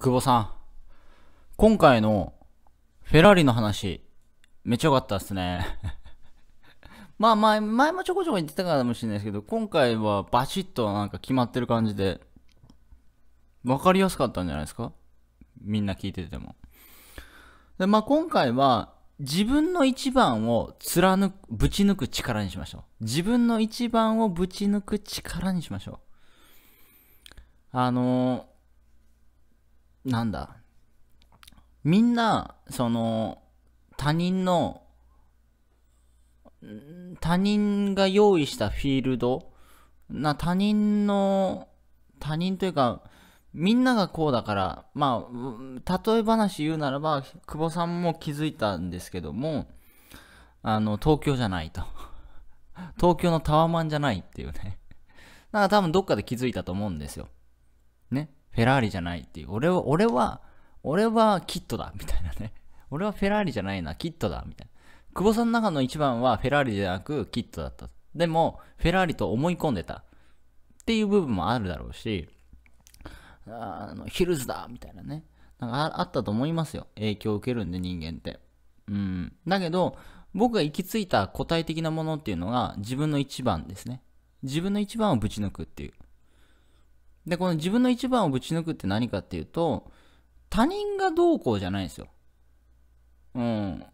久保さん。今回のフェラーリの話、めっちゃ良かったっすね。まあ前、前もちょこちょこ言ってたかもしれないですけど、今回はバシッとなんか決まってる感じで、わかりやすかったんじゃないですかみんな聞いてても。で、まあ今回は、自分の一番を貫く、ぶち抜く力にしましょう。自分の一番をぶち抜く力にしましょう。あのーなんだ、みんな、その、他人の、他人が用意したフィールド、な、他人の、他人というか、みんながこうだから、まあ、例え話言うならば、久保さんも気づいたんですけども、あの、東京じゃないと。東京のタワマンじゃないっていうね。なんか多分どっかで気づいたと思うんですよ。ね。フェラーリじゃないっていう。俺は、俺は、俺はキットだ、みたいなね。俺はフェラーリじゃないな、キットだ、みたいな。久保さんの中の一番はフェラーリじゃなくキットだった。でも、フェラーリと思い込んでた。っていう部分もあるだろうし、あの、ヒルズだ、みたいなね。なんかあったと思いますよ。影響を受けるんで、人間って。うん。だけど、僕が行き着いた個体的なものっていうのが自分の一番ですね。自分の一番をぶち抜くっていう。で、この自分の一番をぶち抜くって何かっていうと、他人がどうこうじゃないんですよ。うん。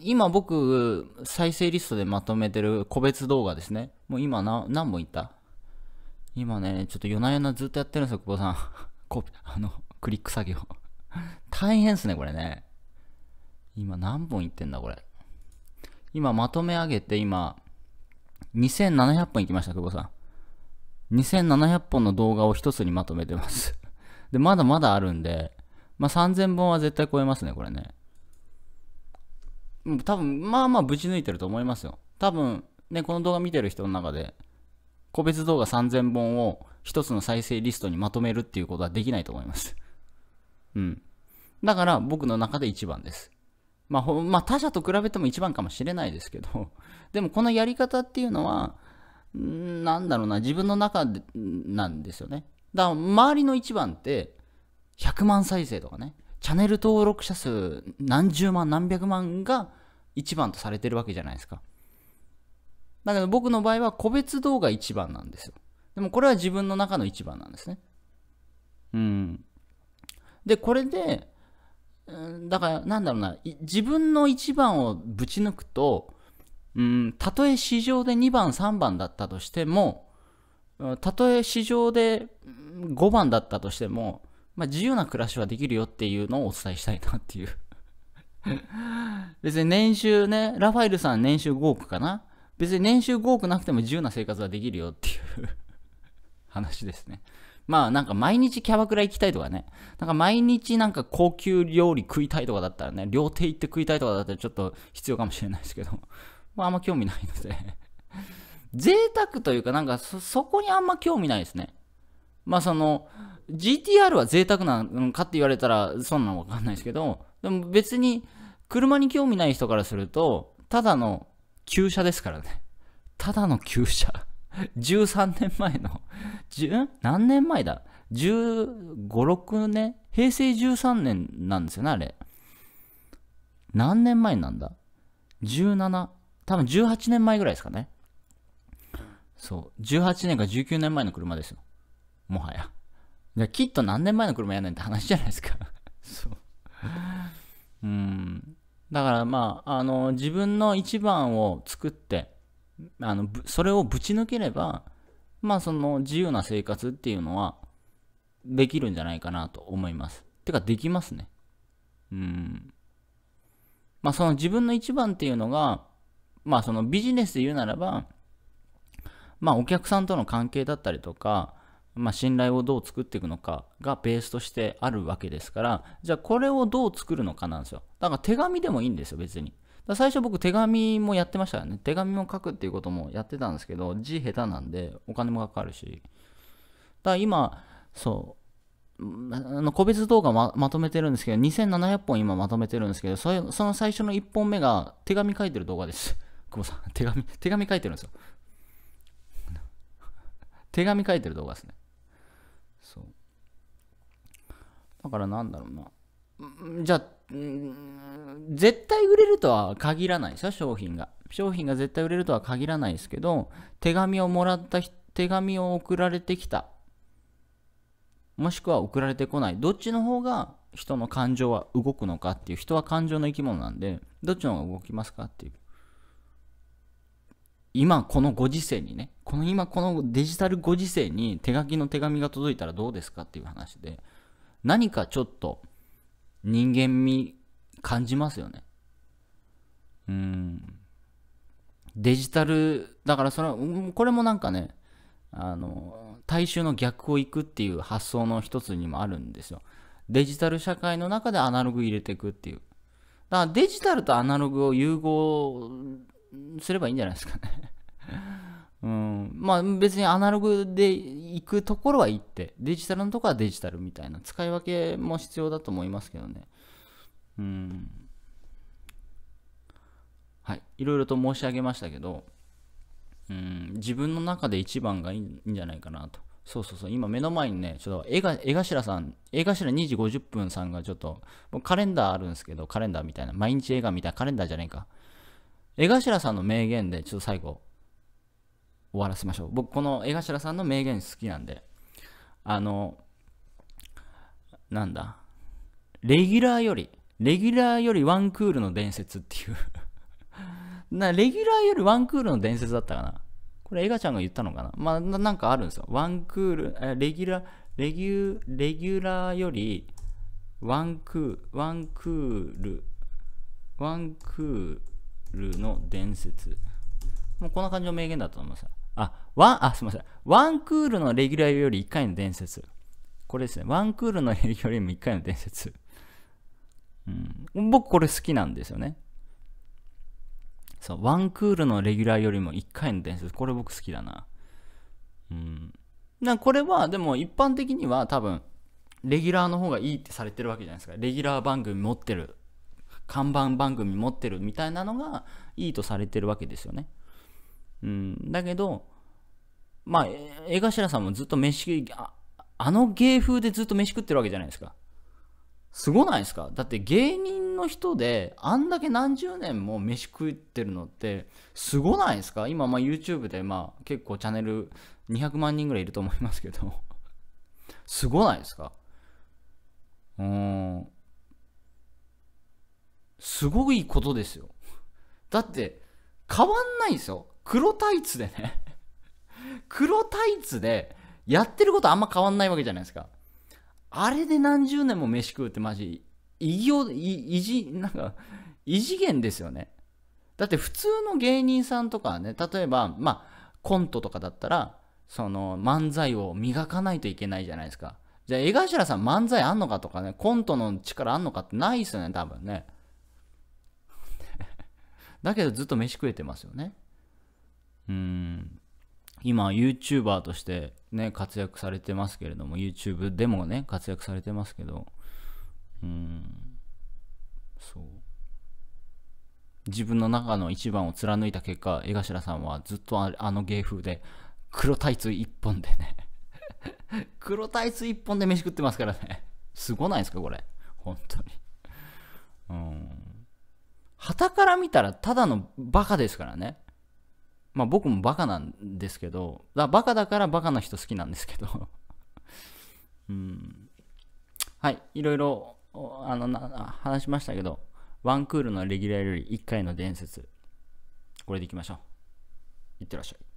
今僕、再生リストでまとめてる個別動画ですね。もう今何本いった今ね、ちょっと夜な夜なずっとやってるんですよ、久保さん。こあの、クリック作業。大変っすね、これね。今何本いってんだ、これ。今まとめ上げて、今、2700本いきました、久保さん。2700本の動画を一つにまとめてます で、まだまだあるんで、まあ、3000本は絶対超えますね、これね。多分、まあまあぶち抜いてると思いますよ。多分、ね、この動画見てる人の中で、個別動画3000本を一つの再生リストにまとめるっていうことはできないと思います。うん。だから僕の中で一番です。まあ、まあ、他者と比べても一番かもしれないですけど、でもこのやり方っていうのは、なんだろうな、自分の中なんですよね。だから、周りの一番って、100万再生とかね、チャンネル登録者数何十万何百万が一番とされてるわけじゃないですか。だけど僕の場合は個別動画一番なんですよ。でもこれは自分の中の一番なんですね。うん。で、これで、だから、なんだろうな、自分の一番をぶち抜くと、うん、たとえ市場で2番、3番だったとしても、たとえ市場で5番だったとしても、まあ、自由な暮らしはできるよっていうのをお伝えしたいなっていう 別に年収ね、ラファエルさん年収5億かな別に年収5億なくても自由な生活はできるよっていう 話ですね。まあなんか毎日キャバクラ行きたいとかね。なんか毎日なんか高級料理食いたいとかだったらね、料亭行って食いたいとかだったらちょっと必要かもしれないですけど。まあんま興味ないので 贅沢というか、なんかそ、そこにあんま興味ないですね。まあその、GTR は贅沢なのかって言われたら、そんなのわかんないですけど、でも別に、車に興味ない人からすると、ただの旧車ですからね。ただの旧車。13年前の、10? 何年前だ ?15、6年平成13年なんですよね、あれ。何年前なんだ ?17、多分18年前ぐらいですかね。そう。18年か19年前の車ですよ。もはや。じゃきっと何年前の車やねんって話じゃないですか そう。うん。だからまあ、あの、自分の一番を作って、あの、それをぶち抜ければ、まあその自由な生活っていうのはできるんじゃないかなと思います。てかできますね。うん。まあその自分の一番っていうのが、まあそのビジネスで言うならば、まあお客さんとの関係だったりとか、まあ、信頼をどう作っていくのかがベースとしてあるわけですから、じゃあこれをどう作るのかなんですよ。だから手紙でもいいんですよ、別に。最初僕手紙もやってましたからね。手紙も書くっていうこともやってたんですけど、字下手なんでお金もかかるし。だから今、そう、あの個別動画ままとめてるんですけど、2700本今まとめてるんですけど、そその最初の1本目が手紙書いてる動画です。久保さん、手紙、手紙書いてるんですよ。手紙書いてる動画ですね。そう。だからなんだろうな。じゃあ、絶対売れるとは限らないですよ、商品が。商品が絶対売れるとは限らないですけど、手紙をもらった、手紙を送られてきた。もしくは送られてこない。どっちの方が人の感情は動くのかっていう、人は感情の生き物なんで、どっちの方が動きますかっていう。今このご時世にね、この今このデジタルご時世に手書きの手紙が届いたらどうですかっていう話で、何かちょっと人間味感じますよね。うん。デジタル、だからそれは、これもなんかね、あの、大衆の逆をいくっていう発想の一つにもあるんですよ。デジタル社会の中でアナログ入れていくっていう。だからデジタルとアナログを融合すればいいんじゃないですかね うん、まあ別にアナログで行くところは行ってデジタルのところはデジタルみたいな使い分けも必要だと思いますけどねうんはいいろいろと申し上げましたけどうん自分の中で一番がいいんじゃないかなとそうそうそう今目の前にねちょっと江頭さん江頭2時50分さんがちょっとカレンダーあるんですけどカレンダーみたいな毎日映画みたいなカレンダーじゃないか江頭さんの名言でちょっと最後終わらせましょう僕この江頭さんの名言好きなんであのなんだレギュラーよりレギュラーよりワンクールの伝説っていう なレギュラーよりワンクールの伝説だったかなこれ、エガちゃんが言ったのかなまあ、なんかあるんですよ。ワンクール、えレギュラー、レギュ、レギュラーより、ワンクー、ワンクール、ワンクール、ルの伝説。もうこんな感じの名言だと思います。あ、ワン、あ、すみません。ワンクールのレギュラーより1回の伝説。これですね。ワンクールのレギュラーよりも1回の伝説。うん、僕これ好きなんですよね。そう、ワンクールのレギュラーよりも1回の伝説。これ僕好きだな。うん。なこれは、でも一般的には多分、レギュラーの方がいいってされてるわけじゃないですか。レギュラー番組持ってる看板番組持ってるみたいなのがいいとされてるわけですよね。うん、だけど、まあ、江頭さんもずっと飯あ、あの芸風でずっと飯食ってるわけじゃないですか。すごないですかだって芸人の人であんだけ何十年も飯食ってるのってすごないですか今ま YouTube でまあ結構チャンネル200万人ぐらいいると思いますけどすごないですかうんすごいことですよ。だって、変わんないですよ。黒タイツでね 黒タイツで、やってることあんま変わんないわけじゃないですか。あれで何十年も飯食うってマジ、異業、異次、なんか、異次元ですよね。だって普通の芸人さんとかね、例えば、まあ、コントとかだったら、その漫才を磨かないといけないじゃないですか。じゃあ、江頭さん漫才あんのかとかね、コントの力あんのかってないですよね、多分ね。だけどずっと飯食えてますよね。うん。今 YouTuber としてね、活躍されてますけれども、YouTube でもね、活躍されてますけど、うん。そう。自分の中の一番を貫いた結果、江頭さんはずっとあの芸風で、黒タイツ一本でね 黒タイツ一本で飯食ってますからねすごないですか、これ。本当にうん。旗から見たらただのバカですからね。まあ僕もバカなんですけど、だバカだからバカな人好きなんですけど。うん。はい、いろいろ、あのな、話しましたけど、ワンクールのレギュラーより1回の伝説。これでいきましょう。いってらっしゃい。